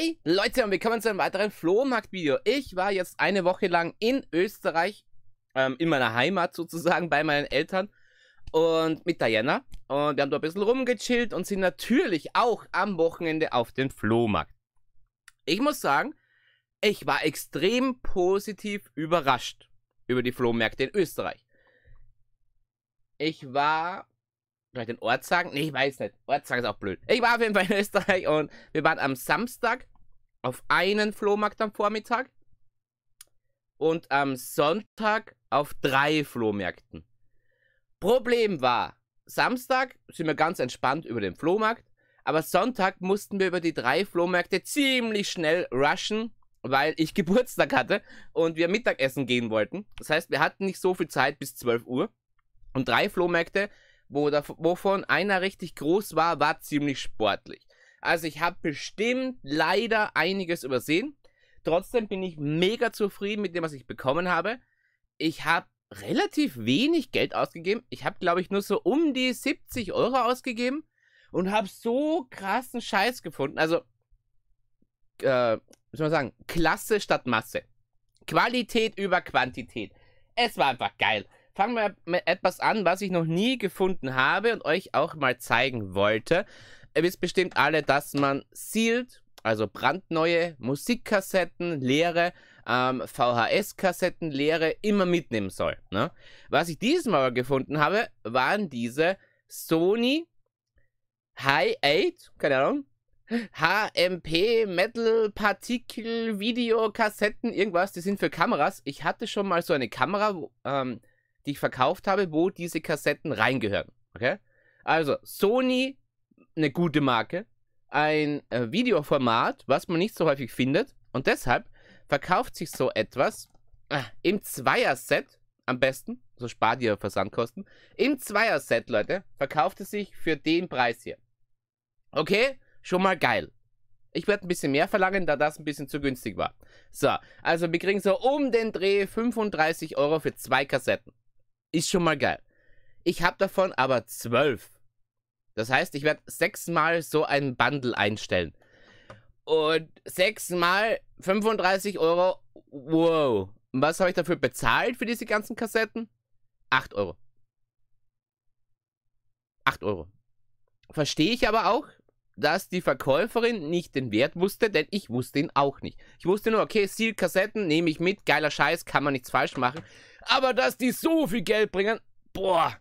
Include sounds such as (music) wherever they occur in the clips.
Hey Leute und willkommen zu einem weiteren Flohmarkt-Video. Ich war jetzt eine Woche lang in Österreich, ähm, in meiner Heimat sozusagen, bei meinen Eltern und mit Diana. Und wir haben da ein bisschen rumgechillt und sind natürlich auch am Wochenende auf den Flohmarkt. Ich muss sagen, ich war extrem positiv überrascht über die Flohmärkte in Österreich. Ich war ich den Ort sagen? Nee, ich weiß nicht. Ort sagen ist auch blöd. Ich war auf jeden Fall in Österreich und wir waren am Samstag auf einen Flohmarkt am Vormittag und am Sonntag auf drei Flohmärkten. Problem war, Samstag sind wir ganz entspannt über den Flohmarkt, aber Sonntag mussten wir über die drei Flohmärkte ziemlich schnell rushen, weil ich (laughs) Geburtstag hatte und wir Mittagessen gehen wollten. Das heißt, wir hatten nicht so viel Zeit bis 12 Uhr. Und drei Flohmärkte, wo davon, wovon einer richtig groß war, war ziemlich sportlich. Also ich habe bestimmt leider einiges übersehen. Trotzdem bin ich mega zufrieden mit dem, was ich bekommen habe. Ich habe relativ wenig Geld ausgegeben. Ich habe, glaube ich, nur so um die 70 Euro ausgegeben und habe so krassen Scheiß gefunden. Also, äh, wie soll man sagen, Klasse statt Masse. Qualität über Quantität. Es war einfach geil. Fangen wir mit etwas an, was ich noch nie gefunden habe und euch auch mal zeigen wollte. Ihr wisst bestimmt alle, dass man Sealed, also brandneue Musikkassetten, leere ähm, VHS-Kassetten, leere immer mitnehmen soll. Ne? Was ich dieses Mal gefunden habe, waren diese Sony hi 8, keine Ahnung, HMP, Metal, Partikel, Video, Kassetten, irgendwas, die sind für Kameras. Ich hatte schon mal so eine Kamera, wo, ähm, die ich verkauft habe, wo diese Kassetten reingehören. Okay? Also, Sony eine gute Marke, ein äh, Videoformat, was man nicht so häufig findet. Und deshalb verkauft sich so etwas äh, im Zweierset am besten. So also spart ihr Versandkosten. Im Zweierset, Leute, verkauft es sich für den Preis hier. Okay, schon mal geil. Ich werde ein bisschen mehr verlangen, da das ein bisschen zu günstig war. So, also wir kriegen so um den Dreh 35 Euro für zwei Kassetten. Ist schon mal geil. Ich habe davon aber 12. Das heißt, ich werde sechsmal so einen Bundle einstellen. Und sechsmal 35 Euro. Wow. Und Was habe ich dafür bezahlt für diese ganzen Kassetten? 8 Euro. 8 Euro. Verstehe ich aber auch, dass die Verkäuferin nicht den Wert wusste, denn ich wusste ihn auch nicht. Ich wusste nur, okay, Seal-Kassetten nehme ich mit, geiler Scheiß, kann man nichts falsch machen. Aber dass die so viel Geld bringen, boah,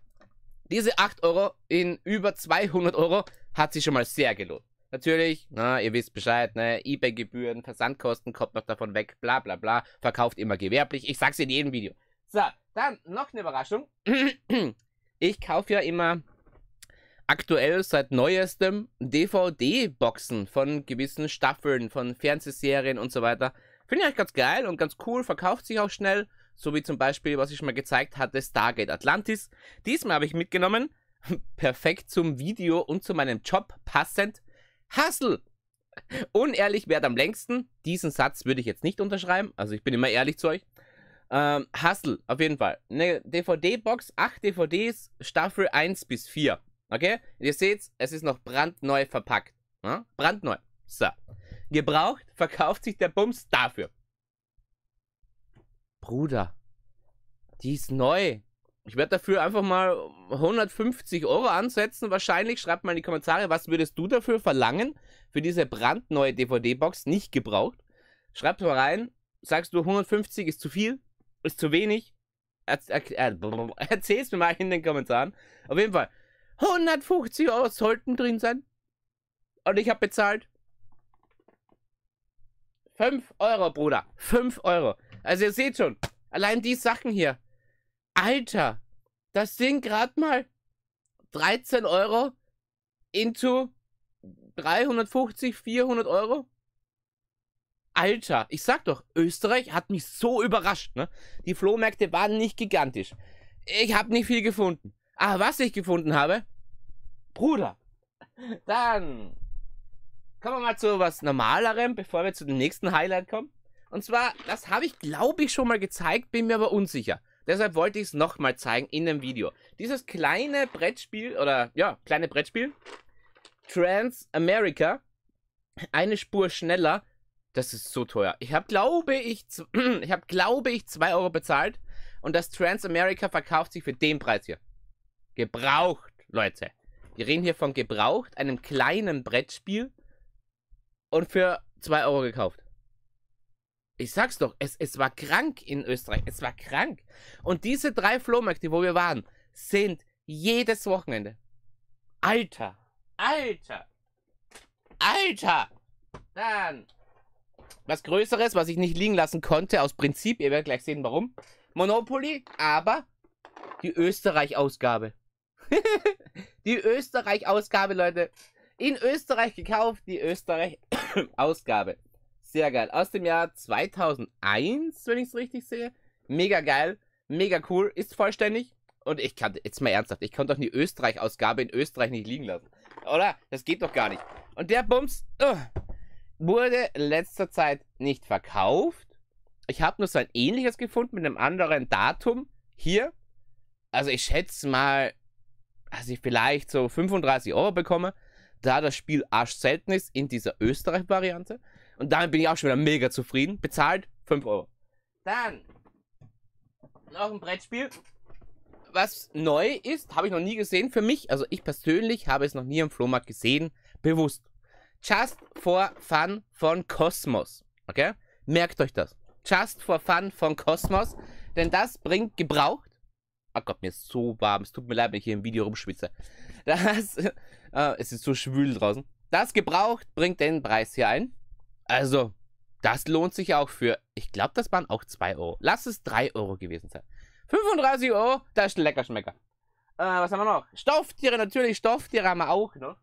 diese 8 Euro in über 200 Euro hat sich schon mal sehr gelohnt. Natürlich, na, ihr wisst Bescheid, ne, Ebay-Gebühren, Versandkosten, kommt noch davon weg, bla bla bla, verkauft immer gewerblich, ich sag's in jedem Video. So, dann noch eine Überraschung. (clears throat) Ich kaufe ja immer aktuell seit neuestem DVD-Boxen von gewissen Staffeln, von Fernsehserien und so weiter. Finde ich eigentlich ganz geil und ganz cool, verkauft sich auch schnell so wie zum Beispiel, was ich schon mal gezeigt hatte, Stargate Atlantis. Diesmal habe ich mitgenommen, (laughs) perfekt zum Video und zu meinem Job passend, Hustle. Unehrlich wert am längsten. Diesen Satz würde ich jetzt nicht unterschreiben. Also ich bin immer ehrlich zu euch. Ähm, Hustle, auf jeden Fall. Eine DVD-Box, 8 DVDs, Staffel 1 bis 4. Okay? Ihr seht, es ist noch brandneu verpackt. Ja? Brandneu. So. Gebraucht verkauft sich der Bums dafür. Bruder, die ist neu. Ich werde dafür einfach mal 150 Euro ansetzen. Wahrscheinlich schreibt mal in die Kommentare, was würdest du dafür verlangen, für diese brandneue DVD-Box, nicht gebraucht. Schreibt mal rein, sagst du 150 ist zu viel, ist zu wenig. Er, er, er, erzähl's mir mal in den Kommentaren. Auf jeden Fall, 150 Euro sollten drin sein. Und ich habe bezahlt 5 Euro, Bruder. 5 Euro. Also ihr seht schon, allein die Sachen hier. Alter, das sind gerade mal 13 Euro into 350, 400 Euro. Alter, ich sag doch, Österreich hat mich so überrascht, ne? Die Flohmärkte waren nicht gigantisch. Ich habe nicht viel gefunden. Aber ah, was ich gefunden habe, Bruder, dann kommen wir mal zu was Normalerem, bevor wir zu dem nächsten Highlight kommen. Und zwar, das habe ich, glaube ich, schon mal gezeigt, bin mir aber unsicher. Deshalb wollte ich es nochmal zeigen in einem Video. Dieses kleine Brettspiel, oder ja, kleine Brettspiel, Trans America, eine Spur schneller, das ist so teuer. Ich habe, glaube ich, (clears throat) ich habe, glaube ich, 2 Euro bezahlt und das Trans America verkauft sich für den Preis hier. Gebraucht, Leute. Wir reden hier von gebraucht, einem kleinen Brettspiel und für 2 Euro gekauft ich sag's doch, es, es war krank in Österreich. Es war krank. Und diese drei Flohmärkte, wo wir waren, sind jedes Wochenende. Alter, alter, alter. Dann was Größeres, was ich nicht liegen lassen konnte, aus Prinzip. Ihr werdet gleich sehen, warum. Monopoly, aber die Österreich-Ausgabe. (laughs) die Österreich-Ausgabe, Leute. In Österreich gekauft, die Österreich-Ausgabe. Sehr geil. Aus dem Jahr 2001, wenn ich es richtig sehe. Mega geil, mega cool, ist vollständig. Und ich kann, jetzt mal ernsthaft, ich konnte doch die Österreich-Ausgabe in Österreich nicht liegen lassen. Oder? Das geht doch gar nicht. Und der Bums uh, wurde letzter Zeit nicht verkauft. Ich habe nur so ein ähnliches gefunden mit einem anderen Datum. Hier. Also ich schätze mal, dass ich vielleicht so 35 Euro bekomme, da das Spiel arsch selten ist in dieser Österreich-Variante. Und damit bin ich auch schon wieder mega zufrieden. Bezahlt 5 Euro. Dann noch ein Brettspiel. Was neu ist, habe ich noch nie gesehen für mich. Also ich persönlich habe es noch nie im Flohmarkt gesehen. Bewusst. Just for Fun von Cosmos. Okay? Merkt euch das. Just for Fun von Cosmos. Denn das bringt gebraucht. Oh Gott, mir ist so warm. Es tut mir leid, wenn ich hier im Video rumschwitze. Das, (laughs) äh, es ist so schwül draußen. Das gebraucht bringt den Preis hier ein. Also, das lohnt sich auch für, ich glaube, das waren auch 2 Euro. Lass es 3 Euro gewesen sein. 35 Euro, das ist ein Leckerschmecker. Äh, was haben wir noch? Stofftiere, natürlich, Stofftiere haben wir auch noch.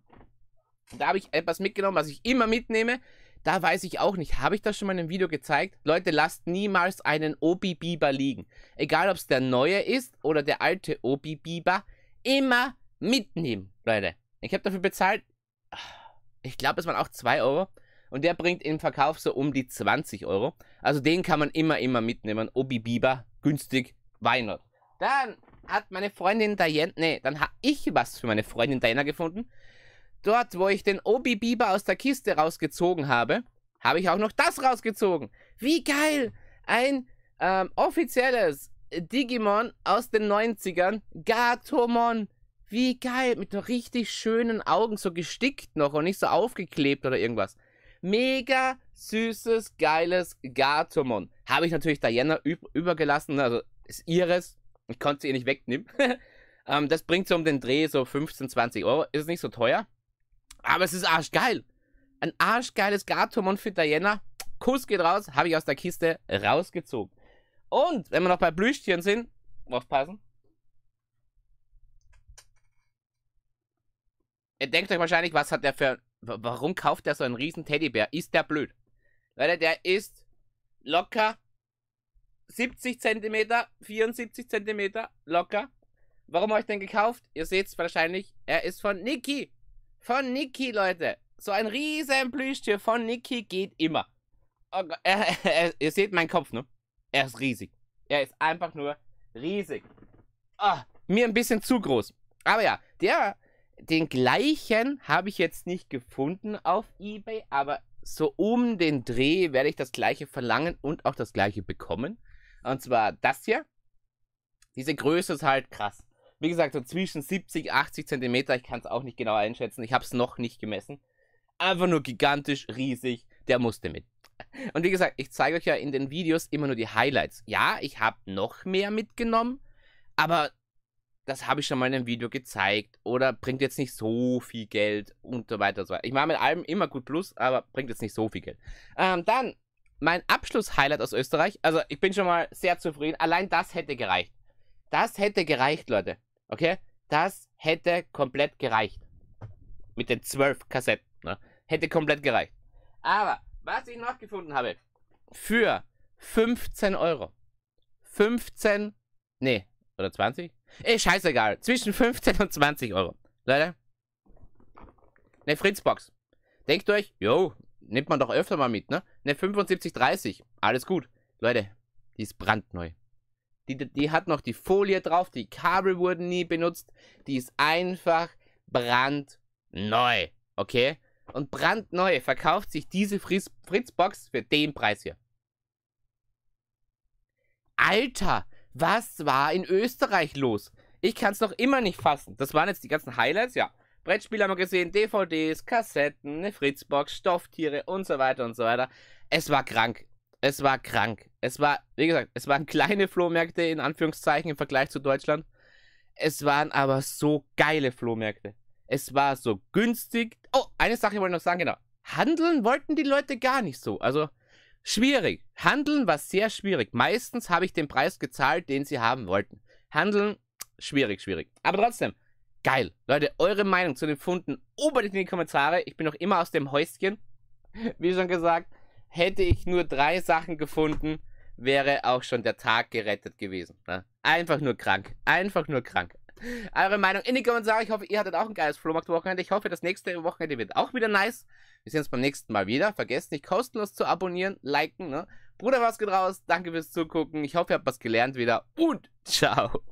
Da habe ich etwas mitgenommen, was ich immer mitnehme. Da weiß ich auch nicht. Habe ich das schon mal in einem Video gezeigt? Leute, lasst niemals einen Obi-Biber liegen. Egal, ob es der neue ist oder der alte Obi-Biber. Immer mitnehmen, Leute. Ich habe dafür bezahlt, ich glaube, es waren auch 2 Euro. Und der bringt im Verkauf so um die 20 Euro. Also den kann man immer, immer mitnehmen. Obi Biber, günstig, Weihnacht. Dann hat meine Freundin Diana, nee, dann habe ich was für meine Freundin Diana gefunden. Dort, wo ich den Obi Biber aus der Kiste rausgezogen habe, habe ich auch noch das rausgezogen. Wie geil! Ein ähm, offizielles Digimon aus den 90ern, Gatomon. Wie geil, mit so richtig schönen Augen, so gestickt noch und nicht so aufgeklebt oder irgendwas. Mega süßes, geiles Gartumon. Habe ich natürlich Diana übergelassen, also ist ihres. Ich konnte sie ihr nicht wegnehmen. (laughs) ähm, das bringt so um den Dreh so 15, 20 Euro. Ist nicht so teuer. Aber es ist arschgeil. Ein arschgeiles Gartumon für Diana. Kuss geht raus, habe ich aus der Kiste rausgezogen. Und wenn wir noch bei Blüschtieren sind, aufpassen. Ihr denkt euch wahrscheinlich, was hat der für warum kauft er so einen riesen Teddybär? Ist der blöd? Leute, der ist locker 70 cm, 74 cm locker. Warum habe ich den gekauft? Ihr seht es wahrscheinlich, er ist von Niki. Von Niki, Leute. So ein riesen Plüschtier von Niki geht immer. Oh Gott, er, (laughs) er, ihr seht meinen Kopf, ne? Er ist riesig. Er ist einfach nur riesig. Oh, mir ein bisschen zu groß. Aber ja, der den gleichen habe ich jetzt nicht gefunden auf eBay, aber so um den Dreh werde ich das gleiche verlangen und auch das gleiche bekommen. Und zwar das hier. Diese Größe ist halt krass. Wie gesagt, so zwischen 70, 80 cm. Ich kann es auch nicht genau einschätzen. Ich habe es noch nicht gemessen. Einfach nur gigantisch, riesig. Der musste mit. Und wie gesagt, ich zeige euch ja in den Videos immer nur die Highlights. Ja, ich habe noch mehr mitgenommen, aber das habe ich schon mal in einem Video gezeigt oder bringt jetzt nicht so viel Geld und so weiter und so weiter. Ich mache mit allem immer gut Plus, aber bringt jetzt nicht so viel Geld. Ähm, dann mein Abschluss-Highlight aus Österreich. Also ich bin schon mal sehr zufrieden. Allein das hätte gereicht. Das hätte gereicht, Leute. Okay? Das hätte komplett gereicht. Mit den zwölf Kassetten. Ne? Hätte komplett gereicht. Aber was ich noch gefunden habe, für 15 Euro. 15, nee, oder 20? Ist scheißegal. Zwischen 15 und 20 Euro. Leute. Eine Fritzbox. Denkt euch, jo, nimmt man doch öfter mal mit, ne? Eine 7530. Alles gut. Leute, die ist brandneu. Die, die hat noch die Folie drauf, die Kabel wurden nie benutzt. Die ist einfach brandneu. Okay? Und brandneu verkauft sich diese Fritzbox für den Preis hier. Alter, was war in Österreich los? Ich kann es noch immer nicht fassen. Das waren jetzt die ganzen Highlights, ja. Brettspiele haben wir gesehen, DVDs, Kassetten, eine Fritzbox, Stofftiere und so weiter und so weiter. Es war krank. Es war krank. Es war, wie gesagt, es waren kleine Flohmärkte in Anführungszeichen im Vergleich zu Deutschland. Es waren aber so geile Flohmärkte. Es war so günstig. Oh, eine Sache wollte ich noch sagen, genau. Handeln wollten die Leute gar nicht so. Also, Schwierig. Handeln war sehr schwierig. Meistens habe ich den Preis gezahlt, den sie haben wollten. Handeln, schwierig, schwierig. Aber trotzdem, geil. Leute, eure Meinung zu den Funden unbedingt in die Kommentare. Ich bin noch immer aus dem Häuschen. (laughs) Wie schon gesagt, hätte ich nur drei Sachen gefunden, wäre auch schon der Tag gerettet gewesen. Ne? Einfach nur krank. Einfach nur krank eure Meinung in die Kommentare. Ich hoffe, ihr hattet auch ein geiles Flohmarkt-Wochenende. Ich hoffe, das nächste Wochenende wird auch wieder nice. Wir sehen uns beim nächsten Mal wieder. Vergesst nicht, kostenlos zu abonnieren, liken. Ne? Bruder, was geht raus? Danke fürs Zugucken. Ich hoffe, ihr habt was gelernt wieder. Und ciao.